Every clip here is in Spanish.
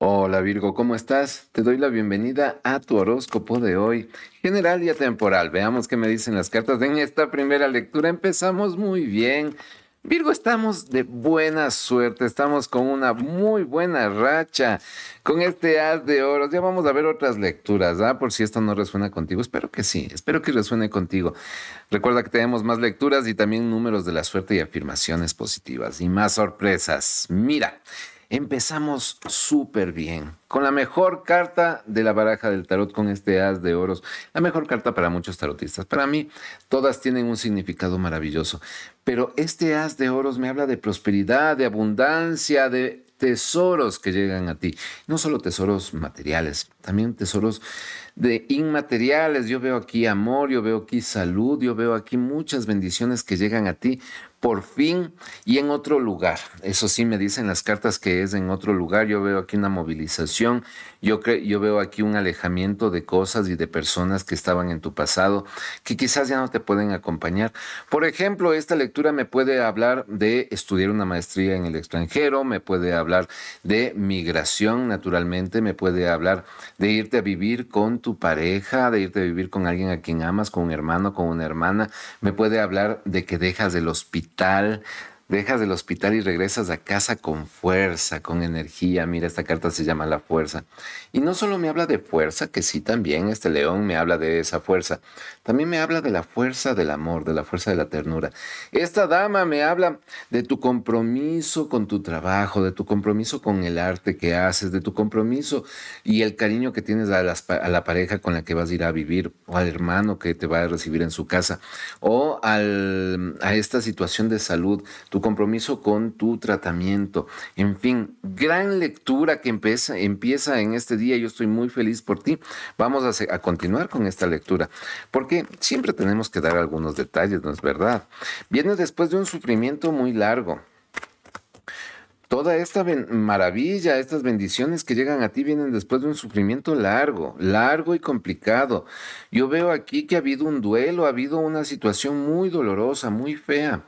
Hola Virgo, ¿cómo estás? Te doy la bienvenida a tu horóscopo de hoy, general y atemporal. Veamos qué me dicen las cartas en esta primera lectura. Empezamos muy bien. Virgo, estamos de buena suerte, estamos con una muy buena racha, con este haz de oros. Ya vamos a ver otras lecturas, ¿ah? Por si esto no resuena contigo, espero que sí, espero que resuene contigo. Recuerda que tenemos más lecturas y también números de la suerte y afirmaciones positivas y más sorpresas. Mira, Empezamos súper bien, con la mejor carta de la baraja del tarot, con este as de oros, la mejor carta para muchos tarotistas. Para mí, todas tienen un significado maravilloso, pero este as de oros me habla de prosperidad, de abundancia, de tesoros que llegan a ti. No solo tesoros materiales, también tesoros de inmateriales. Yo veo aquí amor, yo veo aquí salud, yo veo aquí muchas bendiciones que llegan a ti por fin y en otro lugar. Eso sí me dicen las cartas que es en otro lugar. Yo veo aquí una movilización yo, creo, yo veo aquí un alejamiento de cosas y de personas que estaban en tu pasado que quizás ya no te pueden acompañar. Por ejemplo, esta lectura me puede hablar de estudiar una maestría en el extranjero, me puede hablar de migración, naturalmente, me puede hablar de irte a vivir con tu pareja, de irte a vivir con alguien a quien amas, con un hermano, con una hermana, me puede hablar de que dejas el hospital, dejas del hospital y regresas a casa con fuerza, con energía. Mira, esta carta se llama La Fuerza. Y no solo me habla de fuerza, que sí también este león me habla de esa fuerza, también me habla de la fuerza del amor, de la fuerza de la ternura. Esta dama me habla de tu compromiso con tu trabajo, de tu compromiso con el arte que haces, de tu compromiso y el cariño que tienes a, la pareja con la que vas a ir a vivir, o al hermano que te va a recibir en su casa, o a esta situación de salud, compromiso con tu tratamiento. En fin, gran lectura que empieza, empieza en este día. Yo estoy muy feliz por ti. Vamos a, a continuar con esta lectura, porque siempre tenemos que dar algunos detalles, ¿no es verdad? Viene después de un sufrimiento muy largo. Toda esta maravilla, estas bendiciones que llegan a ti vienen después de un sufrimiento largo, largo y complicado. Yo veo aquí que ha habido un duelo, ha habido una situación muy dolorosa, muy fea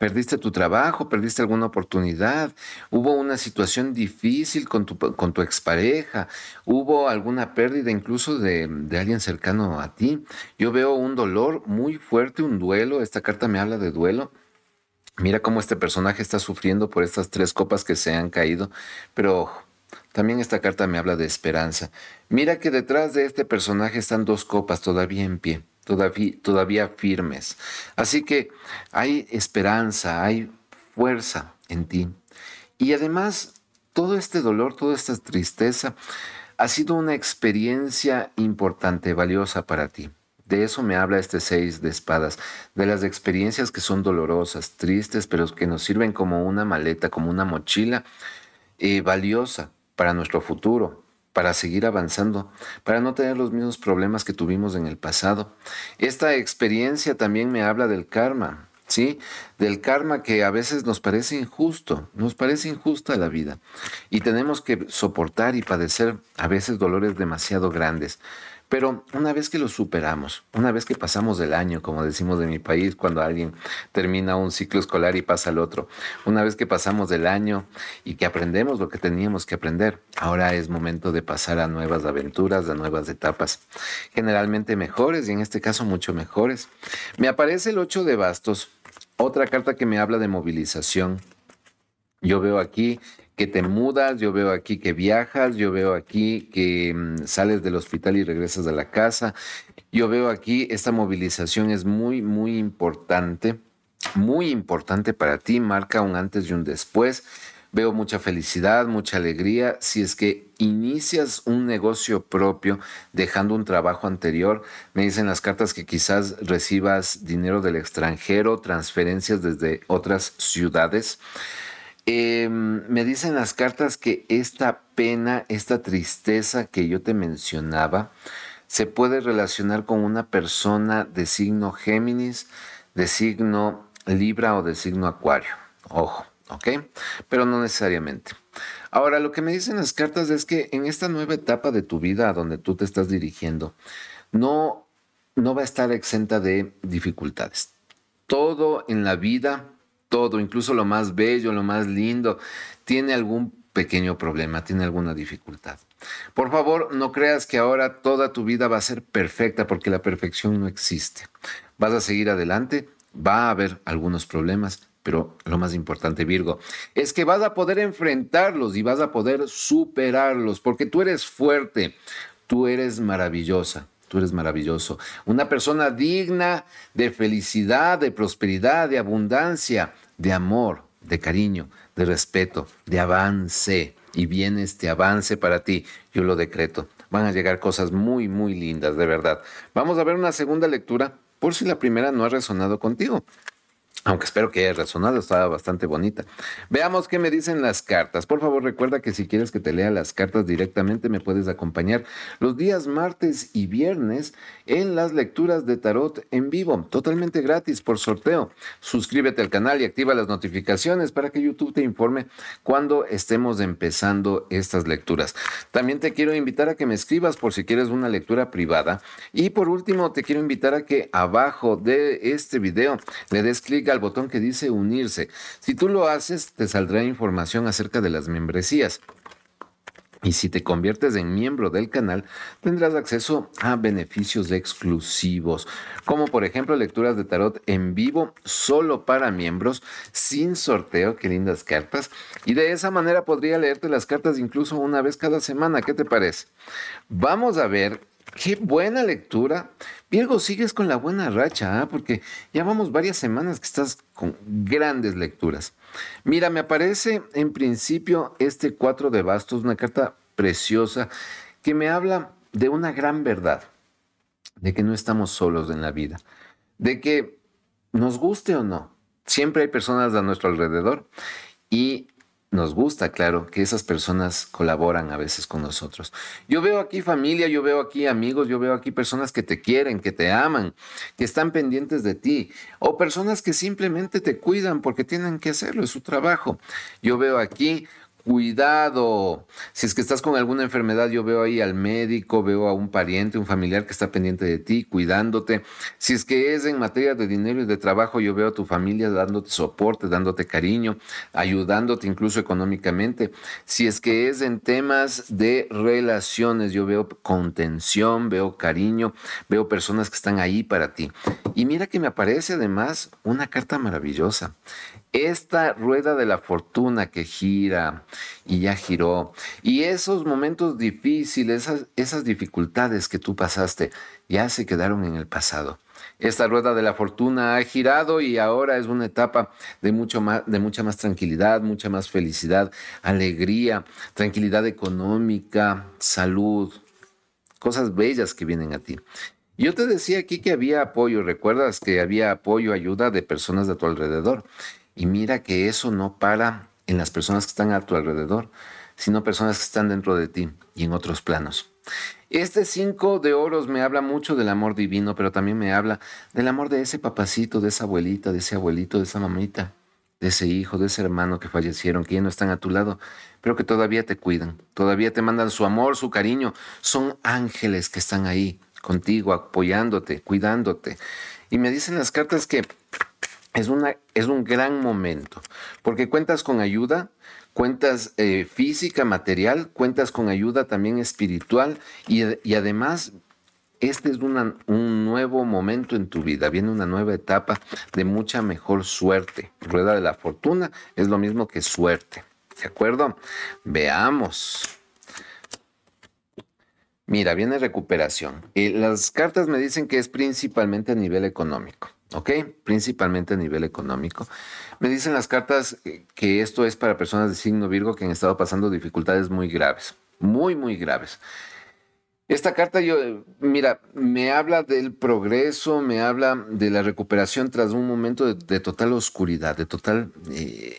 perdiste tu trabajo, perdiste alguna oportunidad, hubo una situación difícil con tu, con tu expareja, hubo alguna pérdida incluso de, alguien cercano a ti. Yo veo un dolor muy fuerte, un duelo, esta carta me habla de duelo. Mira cómo este personaje está sufriendo por estas tres copas que se han caído, pero también esta carta me habla de esperanza. Mira que detrás de este personaje están dos copas todavía en pie todavía, firmes. Así que hay esperanza, hay fuerza en ti. Y además, todo este dolor, toda esta tristeza, ha sido una experiencia importante, valiosa para ti. De eso me habla este seis de espadas, de las experiencias que son dolorosas, tristes, pero que nos sirven como una maleta, como una mochila eh, valiosa para nuestro futuro, para seguir avanzando, para no tener los mismos problemas que tuvimos en el pasado. Esta experiencia también me habla del karma, ¿sí? Del karma que a veces nos parece injusto, nos parece injusta la vida y tenemos que soportar y padecer a veces dolores demasiado grandes. Pero una vez que lo superamos, una vez que pasamos del año, como decimos de mi país, cuando alguien termina un ciclo escolar y pasa al otro, una vez que pasamos del año y que aprendemos lo que teníamos que aprender, ahora es momento de pasar a nuevas aventuras, a nuevas etapas, generalmente mejores y en este caso mucho mejores. Me aparece el 8 de bastos, otra carta que me habla de movilización, yo veo aquí que te mudas, yo veo aquí que viajas, yo veo aquí que mm, sales del hospital y regresas a la casa, yo veo aquí esta movilización es muy, muy importante, muy importante para ti, marca un antes y un después. Veo mucha felicidad, mucha alegría. Si es que inicias un negocio propio dejando un trabajo anterior, me dicen las cartas que quizás recibas dinero del extranjero, transferencias desde otras ciudades. Em, me dicen las cartas que esta pena, esta tristeza que yo te mencionaba, se puede relacionar con una persona de signo Géminis, de signo Libra o de signo Acuario. Ojo, ¿ok? Pero no necesariamente. Ahora, lo que me dicen las cartas es que en esta nueva etapa de tu vida a donde tú te estás dirigiendo, no, no va a estar exenta de dificultades. Todo en la vida todo, incluso lo más bello, lo más lindo, tiene algún pequeño problema, tiene alguna dificultad. Por favor, no creas que ahora toda tu vida va a ser perfecta porque la perfección no existe. Vas a seguir adelante, va a haber algunos problemas, pero lo más importante, Virgo, es que vas a poder enfrentarlos y vas a poder superarlos porque tú eres fuerte, tú eres maravillosa, tú eres maravilloso. Una persona digna de felicidad, de prosperidad, de abundancia, de amor, de cariño, de respeto, de avance. Y viene este avance para ti. Yo lo decreto. Van a llegar cosas muy, muy lindas, de verdad. Vamos a ver una segunda lectura por si la primera no ha resonado contigo. Aunque espero que haya resonado, estaba bastante bonita. Veamos qué me dicen las cartas. Por favor, recuerda que si quieres que te lea las cartas directamente, me puedes acompañar los días martes y viernes en las lecturas de tarot en vivo, totalmente gratis por sorteo. Suscríbete al canal y activa las notificaciones para que YouTube te informe cuando estemos empezando estas lecturas. También te quiero invitar a que me escribas por si quieres una lectura privada. Y por último, te quiero invitar a que abajo de este video le des clic al botón que dice unirse. Si tú lo haces, te saldrá información acerca de las membresías. Y si te conviertes en miembro del canal, tendrás acceso a beneficios exclusivos, como por ejemplo lecturas de tarot en vivo solo para miembros, sin sorteo, qué lindas cartas. Y de esa manera podría leerte las cartas incluso una vez cada semana, ¿qué te parece? Vamos a ver Qué buena lectura. Virgo, sigues con la buena racha, ¿ah? porque ya vamos varias semanas que estás con grandes lecturas. Mira, me aparece en principio este Cuatro de bastos, una carta preciosa que me habla de una gran verdad, de que no estamos solos en la vida, de que nos guste o no, siempre hay personas a nuestro alrededor y nos gusta, claro, que esas personas colaboran a veces con nosotros. Yo veo aquí familia, yo veo aquí amigos, yo veo aquí personas que te quieren, que te aman, que están pendientes de ti, o personas que simplemente te cuidan porque tienen que hacerlo, es su trabajo. Yo veo aquí cuidado. Si es que estás con alguna enfermedad, yo veo ahí al médico, veo a un pariente, un familiar que está pendiente de ti, cuidándote. Si es que es en materia de dinero y de trabajo, yo veo a tu familia dándote soporte, dándote cariño, ayudándote incluso económicamente. Si es que es en temas de relaciones, yo veo contención, veo cariño, veo personas que están ahí para ti. Y mira que me aparece además una carta maravillosa esta rueda de la fortuna que gira y ya giró, y esos momentos difíciles, esas, dificultades que tú pasaste, ya se quedaron en el pasado. Esta rueda de la fortuna ha girado y ahora es una etapa de, mucho más, de mucha más tranquilidad, mucha más felicidad, alegría, tranquilidad económica, salud, cosas bellas que vienen a ti. Yo te decía aquí que había apoyo, recuerdas que había apoyo, ayuda de personas de tu alrededor. Y mira que eso no para en las personas que están a tu alrededor, sino personas que están dentro de ti y en otros planos. Este cinco de oros me habla mucho del amor divino, pero también me habla del amor de ese papacito, de esa abuelita, de ese abuelito, de esa mamita, de ese hijo, de ese hermano que fallecieron, que ya no están a tu lado, pero que todavía te cuidan, todavía te mandan su amor, su cariño. Son ángeles que están ahí contigo, apoyándote, cuidándote. Y me dicen las cartas que es, una, es un gran momento, porque cuentas con ayuda, cuentas eh, física, material, cuentas con ayuda también espiritual y, además este es un nuevo momento en tu vida, viene una nueva etapa de mucha mejor suerte. Rueda de la fortuna es lo mismo que suerte, ¿de acuerdo? Veamos. Mira, viene recuperación. y eh, las cartas me dicen que es principalmente a nivel económico. ¿ok? Principalmente a nivel económico. Me dicen las cartas eh, que esto es para personas de signo Virgo que han estado pasando dificultades muy graves, muy, muy graves. Esta carta, yo, eh, mira, me habla del progreso, me habla de la recuperación tras un momento de, total oscuridad, de total, eh,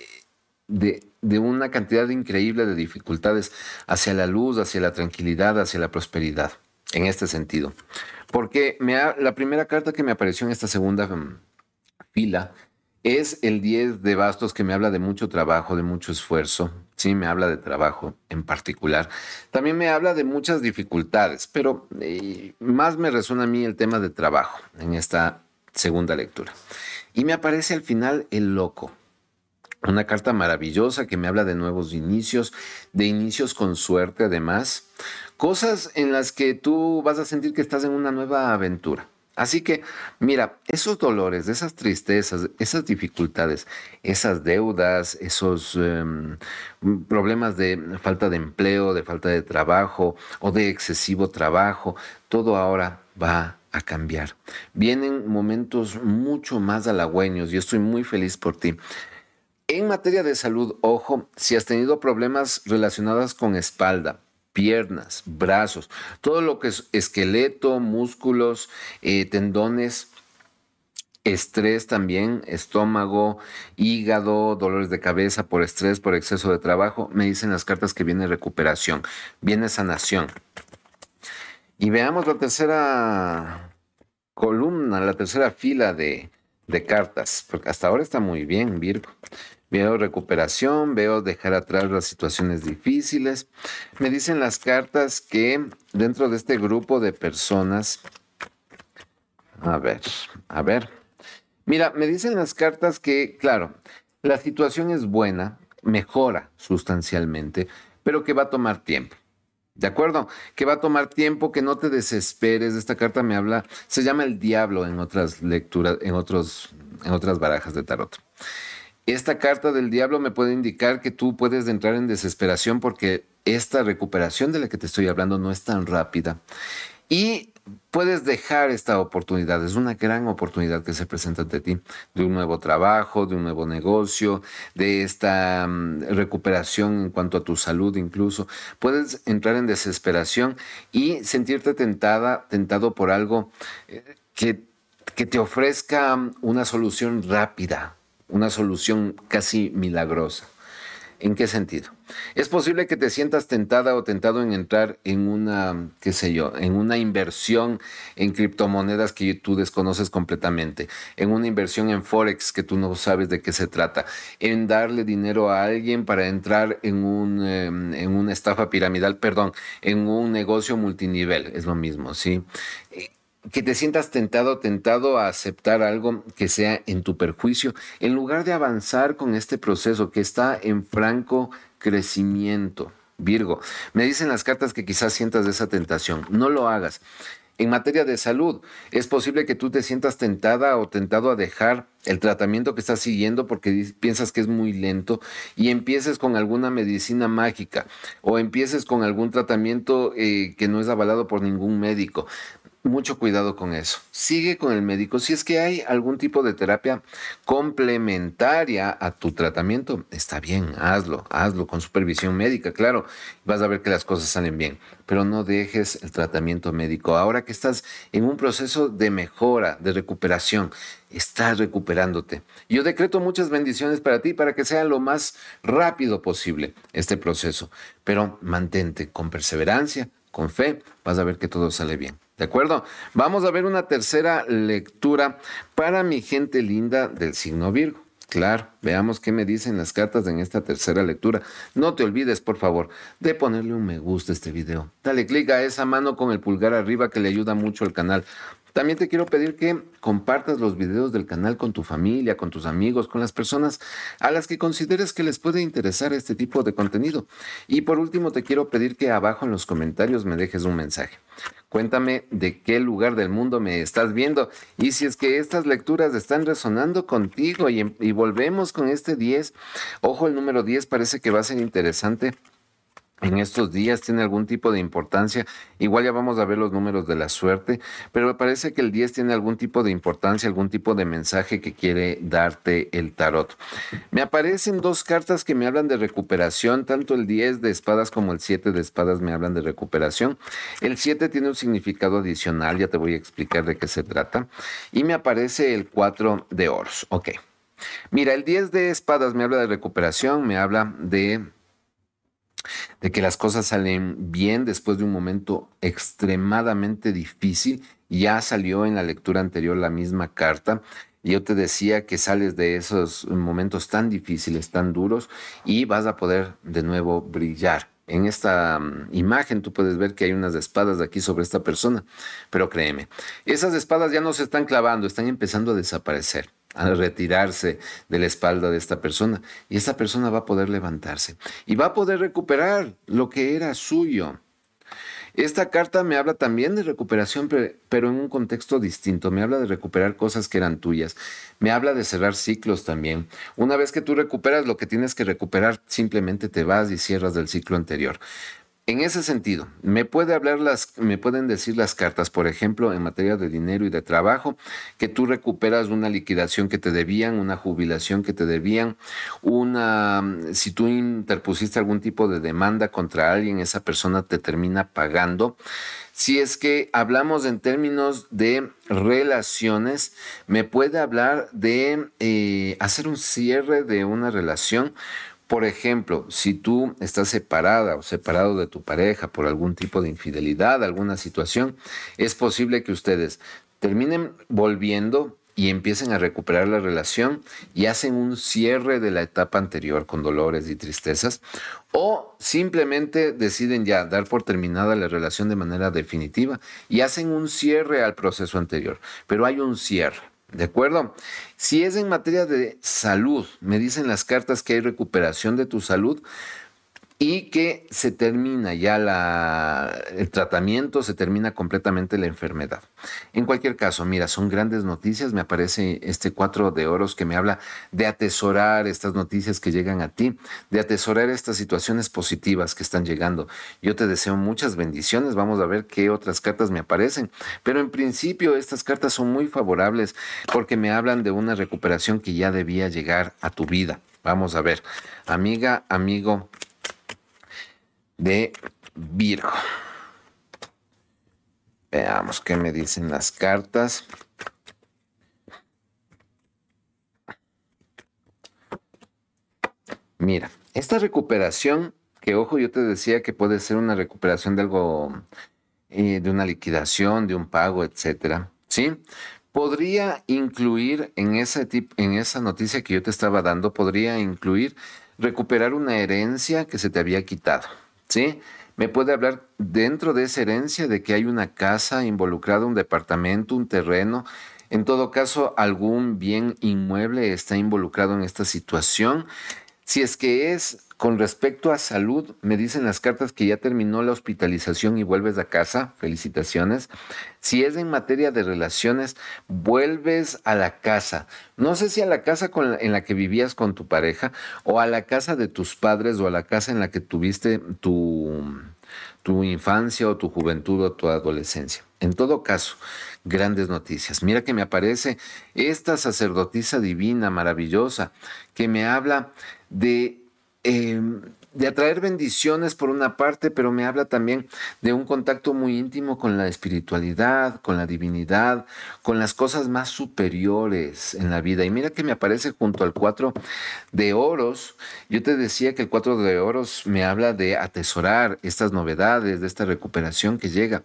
de una cantidad increíble de dificultades hacia la luz, hacia la tranquilidad, hacia la prosperidad en este sentido. Porque la primera carta que me apareció en esta segunda mm, fila es el 10 de bastos que me habla de mucho trabajo, de mucho esfuerzo. Sí, me habla de trabajo en particular. También me habla de muchas dificultades, pero eh, más me resuena a mí el tema de trabajo en esta segunda lectura. Y me aparece al final el loco. Una carta maravillosa que me habla de nuevos inicios, de inicios con suerte además, cosas en las que tú vas a sentir que estás en una nueva aventura. Así que, mira, esos dolores, esas tristezas, esas dificultades, esas deudas, esos em, problemas de falta de empleo, de falta de trabajo o de excesivo trabajo, todo ahora va a cambiar. Vienen momentos mucho más halagüeños y estoy muy feliz por ti. En materia de salud, ojo, si has tenido problemas relacionados con espalda, piernas, brazos, todo lo que es esqueleto, músculos, eh, tendones, estrés también, estómago, hígado, dolores de cabeza por estrés, por exceso de trabajo. Me dicen las cartas que viene recuperación, viene sanación. Y veamos la tercera columna, la tercera fila de, de cartas, porque hasta ahora está muy bien, Virgo. Veo recuperación, veo dejar atrás las situaciones difíciles. Me dicen las cartas que dentro de este grupo de personas, a ver, a ver. Mira, me dicen las cartas que, claro, la situación es buena, mejora sustancialmente, pero que va a tomar tiempo. ¿De acuerdo? Que va a tomar tiempo, que no te desesperes. Esta carta me habla, se llama el diablo en otras lecturas, en, otros, en otras barajas de tarot. Esta carta del diablo me puede indicar que tú puedes entrar en desesperación porque esta recuperación de la que te estoy hablando no es tan rápida. Y puedes dejar esta oportunidad, es una gran oportunidad que se presenta ante ti, de un nuevo trabajo, de un nuevo negocio, de esta mm, recuperación en cuanto a tu salud incluso. Puedes entrar en desesperación y sentirte tentada, tentado por algo eh, que, que te ofrezca una solución rápida, una solución casi milagrosa. ¿En qué sentido? Es posible que te sientas tentada o tentado en entrar en una, qué sé yo, en una inversión en criptomonedas que tú desconoces completamente, en una inversión en Forex que tú no sabes de qué se trata, en darle dinero a alguien para entrar en, un, em, en una estafa piramidal, perdón, en un negocio multinivel, es lo mismo, ¿sí? que te sientas tentado, tentado a aceptar algo que sea en tu perjuicio, en lugar de avanzar con este proceso que está en franco crecimiento. Virgo, me dicen las cartas que quizás sientas de esa tentación. No lo hagas. En materia de salud, es posible que tú te sientas tentada o tentado a dejar el tratamiento que estás siguiendo porque piensas que es muy lento y empieces con alguna medicina mágica o empieces con algún tratamiento eh, que no es avalado por ningún médico mucho cuidado con eso. Sigue con el médico. Si es que hay algún tipo de terapia complementaria a tu tratamiento, está bien, hazlo, hazlo con supervisión médica, claro. Vas a ver que las cosas salen bien, pero no dejes el tratamiento médico. Ahora que estás en un proceso de mejora, de recuperación, estás recuperándote. Yo decreto muchas bendiciones para ti para que sea lo más rápido posible este proceso, pero mantente con perseverancia, con fe, vas a ver que todo sale bien. ¿De acuerdo? Vamos a ver una tercera lectura para mi gente linda del signo Virgo. Claro, veamos qué me dicen las cartas en esta tercera lectura. No te olvides, por favor, de ponerle un me gusta a este video. Dale clic a esa mano con el pulgar arriba que le ayuda mucho al canal. También te quiero pedir que compartas los videos del canal con tu familia, con tus amigos, con las personas a las que consideres que les puede interesar este tipo de contenido. Y por último, te quiero pedir que abajo en los comentarios me dejes un mensaje. Cuéntame de qué lugar del mundo me estás viendo y si es que estas lecturas están resonando contigo y, volvemos con este 10. Ojo, el número 10 parece que va a ser interesante en estos días tiene algún tipo de importancia. Igual ya vamos a ver los números de la suerte, pero me parece que el 10 tiene algún tipo de importancia, algún tipo de mensaje que quiere darte el tarot. Me aparecen dos cartas que me hablan de recuperación, tanto el 10 de espadas como el 7 de espadas me hablan de recuperación. El 7 tiene un significado adicional, ya te voy a explicar de qué se trata. Y me aparece el 4 de oros. Ok. Mira, el 10 de espadas me habla de recuperación, me habla de de que las cosas salen bien después de un momento extremadamente difícil. Ya salió en la lectura anterior la misma carta. Yo te decía que sales de esos momentos tan difíciles, tan duros, y vas a poder de nuevo brillar. En esta mm, imagen tú puedes ver que hay unas espadas aquí sobre esta persona, pero créeme, esas espadas ya no se están clavando, están empezando a desaparecer. Al retirarse de la espalda de esta persona. Y esa persona va a poder levantarse y va a poder recuperar lo que era suyo. Esta carta me habla también de recuperación, pero en un contexto distinto. Me habla de recuperar cosas que eran tuyas. Me habla de cerrar ciclos también. Una vez que tú recuperas lo que tienes que recuperar, simplemente te vas y cierras del ciclo anterior. En ese sentido, me, puede hablar las, me pueden decir las cartas, por ejemplo, en materia de dinero y de trabajo, que tú recuperas una liquidación que te debían, una jubilación que te debían, una, si tú interpusiste algún tipo de demanda contra alguien, esa persona te termina pagando. Si es que hablamos en términos de relaciones, me puede hablar de eh, hacer un cierre de una relación, por ejemplo, si tú estás separada o separado de tu pareja por algún tipo de infidelidad, alguna situación, es posible que ustedes terminen volviendo y empiecen a recuperar la relación y hacen un cierre de la etapa anterior con dolores y tristezas o simplemente deciden ya dar por terminada la relación de manera definitiva y hacen un cierre al proceso anterior. Pero hay un cierre. ¿De acuerdo? Si es en materia de salud, me dicen las cartas que hay recuperación de tu salud, y que se termina ya la, el tratamiento, se termina completamente la enfermedad. En cualquier caso, mira, son grandes noticias, me aparece este cuatro de oros que me habla de atesorar estas noticias que llegan a ti, de atesorar estas situaciones positivas que están llegando. Yo te deseo muchas bendiciones, vamos a ver qué otras cartas me aparecen, pero en principio estas cartas son muy favorables porque me hablan de una recuperación que ya debía llegar a tu vida. Vamos a ver, amiga, amigo, de Virgo. Veamos qué me dicen las cartas. Mira, esta recuperación, que ojo, yo te decía que puede ser una recuperación de algo, eh, de una liquidación, de un pago, etcétera, ¿sí? Podría incluir en, ese en esa noticia que yo te estaba dando, podría incluir recuperar una herencia que se te había quitado. ¿sí? Me puede hablar dentro de esa herencia de que hay una casa involucrada, un departamento, un terreno. En todo caso, algún bien inmueble está involucrado en esta situación. Si es que es con respecto a salud, me dicen las cartas que ya terminó la hospitalización y vuelves a casa. Felicitaciones. Si es en materia de relaciones, vuelves a la casa. No sé si a la casa en la que vivías con tu pareja o a la casa de tus padres o a la casa en la que tuviste tu infancia o tu juventud o tu adolescencia. En todo caso, grandes noticias. Mira que me aparece esta sacerdotisa divina, maravillosa, que me habla de Em, de atraer bendiciones por una parte, pero me habla también de un contacto muy íntimo con la espiritualidad, con la divinidad, con las cosas más superiores en la vida. Y mira que me aparece junto al cuatro de oros. Yo te decía que el cuatro de oros me habla de atesorar estas novedades, de esta recuperación que llega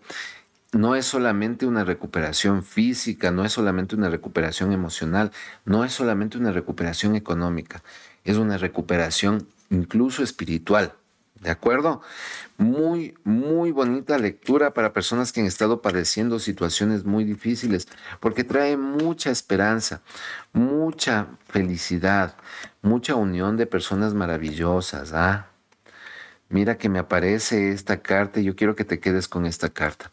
no es solamente una recuperación física, no es solamente una recuperación emocional, no es solamente una recuperación económica, es una recuperación incluso espiritual. ¿De acuerdo? Muy, muy bonita lectura para personas que han estado padeciendo situaciones muy difíciles, porque trae mucha esperanza, mucha felicidad, mucha unión de personas maravillosas. ¿ah? Mira que me aparece esta carta y yo quiero que te quedes con esta carta.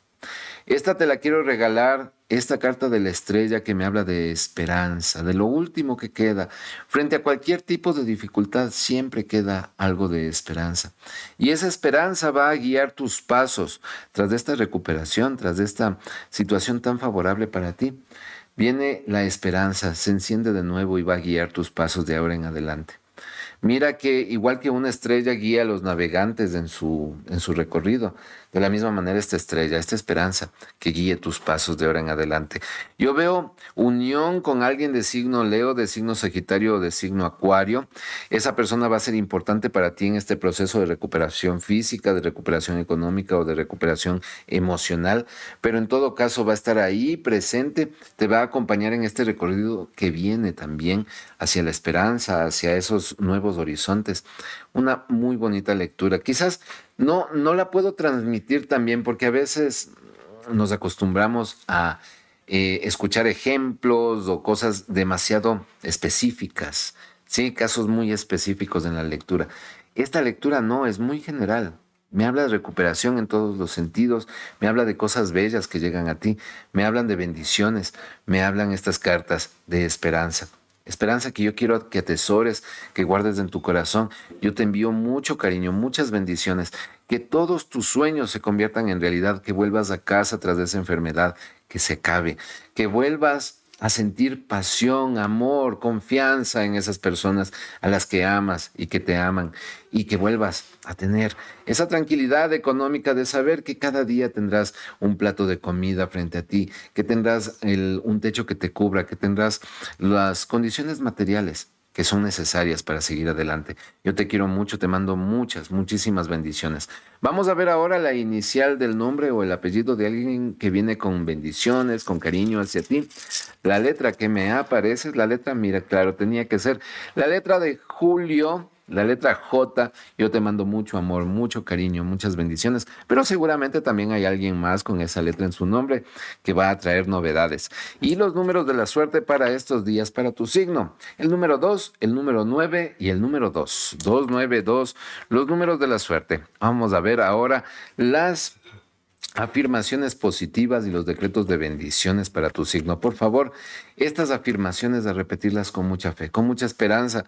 Esta te la quiero regalar esta carta de la estrella que me habla de esperanza, de lo último que queda. Frente a cualquier tipo de dificultad siempre queda algo de esperanza. Y esa esperanza va a guiar tus pasos tras de esta recuperación, tras de esta situación tan favorable para ti. Viene la esperanza, se enciende de nuevo y va a guiar tus pasos de ahora en adelante. Mira que igual que una estrella guía a los navegantes en su, en su recorrido, de la misma manera, esta estrella, esta esperanza que guíe tus pasos de ahora en adelante. Yo veo unión con alguien de signo Leo, de signo Sagitario o de signo Acuario. Esa persona va a ser importante para ti en este proceso de recuperación física, de recuperación económica o de recuperación emocional, pero en todo caso va a estar ahí presente, te va a acompañar en este recorrido que viene también hacia la esperanza, hacia esos nuevos horizontes una muy bonita lectura. Quizás no, no la puedo transmitir también porque a veces nos acostumbramos a eh, escuchar ejemplos o cosas demasiado específicas, ¿sí? casos muy específicos en la lectura. Esta lectura no, es muy general. Me habla de recuperación en todos los sentidos, me habla de cosas bellas que llegan a ti, me hablan de bendiciones, me hablan estas cartas de esperanza. Esperanza que yo quiero que atesores, que guardes en tu corazón. Yo te envío mucho cariño, muchas bendiciones. Que todos tus sueños se conviertan en realidad, que vuelvas a casa tras de esa enfermedad, que se acabe, que vuelvas a sentir pasión, amor, confianza en esas personas a las que amas y que te aman y que vuelvas a tener esa tranquilidad económica de saber que cada día tendrás un plato de comida frente a ti, que tendrás un techo que te cubra, que tendrás las condiciones materiales que son necesarias para seguir adelante. Yo te quiero mucho, te mando muchas, muchísimas bendiciones. Vamos a ver ahora la inicial del nombre o el apellido de alguien que viene con bendiciones, con cariño hacia ti. La letra que me aparece es la letra, mira, claro, tenía que ser la letra de Julio la letra J, yo te mando mucho amor, mucho cariño, muchas bendiciones, pero seguramente también hay alguien más con esa letra en su nombre que va a traer novedades. Y los números de la suerte para estos días, para tu signo. El número 2, el número 9 y el número 2. 2, los números de la suerte. Vamos a ver ahora las afirmaciones positivas y los decretos de bendiciones para tu signo. Por favor, estas afirmaciones de repetirlas con mucha fe, con mucha esperanza.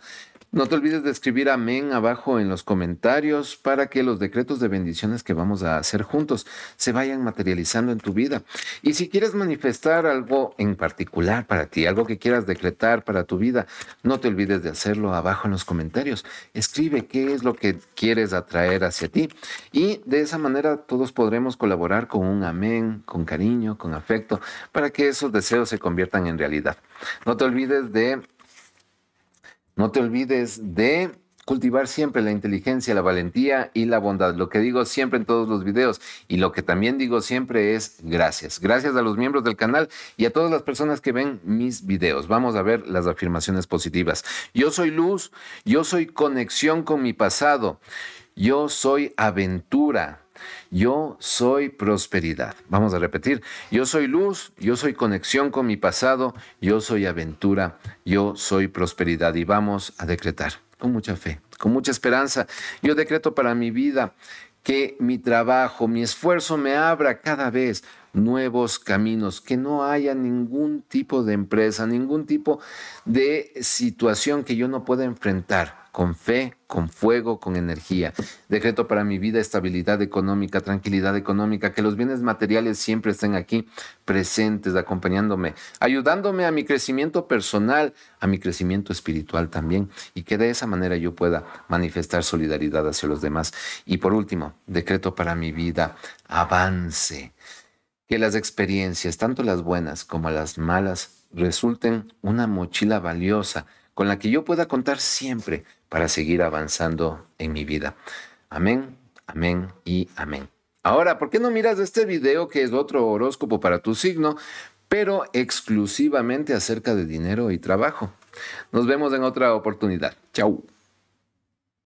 No te olvides de escribir amén abajo en los comentarios para que los decretos de bendiciones que vamos a hacer juntos se vayan materializando en tu vida. Y si quieres manifestar algo en particular para ti, algo que quieras decretar para tu vida, no te olvides de hacerlo abajo en los comentarios. Escribe qué es lo que quieres atraer hacia ti. Y de esa manera todos podremos colaborar con un amén, con cariño, con afecto, para que esos deseos se conviertan en realidad. No te olvides de no te olvides de cultivar siempre la inteligencia, la valentía y la bondad. Lo que digo siempre en todos los videos y lo que también digo siempre es gracias. Gracias a los miembros del canal y a todas las personas que ven mis videos. Vamos a ver las afirmaciones positivas. Yo soy luz, yo soy conexión con mi pasado, yo soy aventura, yo soy prosperidad. Vamos a repetir, yo soy luz, yo soy conexión con mi pasado, yo soy aventura, yo soy prosperidad. Y vamos a decretar con mucha fe, con mucha esperanza. Yo decreto para mi vida que mi trabajo, mi esfuerzo me abra cada vez nuevos caminos, que no haya ningún tipo de empresa, ningún tipo de situación que yo no pueda enfrentar con fe, con fuego, con energía. Decreto para mi vida estabilidad económica, tranquilidad económica, que los bienes materiales siempre estén aquí presentes, acompañándome, ayudándome a mi crecimiento personal, a mi crecimiento espiritual también, y que de esa manera yo pueda manifestar solidaridad hacia los demás. Y por último, decreto para mi vida avance, que las experiencias, tanto las buenas como las malas, resulten una mochila valiosa con la que yo pueda contar siempre para seguir avanzando en mi vida. Amén, amén y amén. Ahora, ¿por qué no miras este video que es otro horóscopo para tu signo, pero exclusivamente acerca de dinero y trabajo? Nos vemos en otra oportunidad. Chau.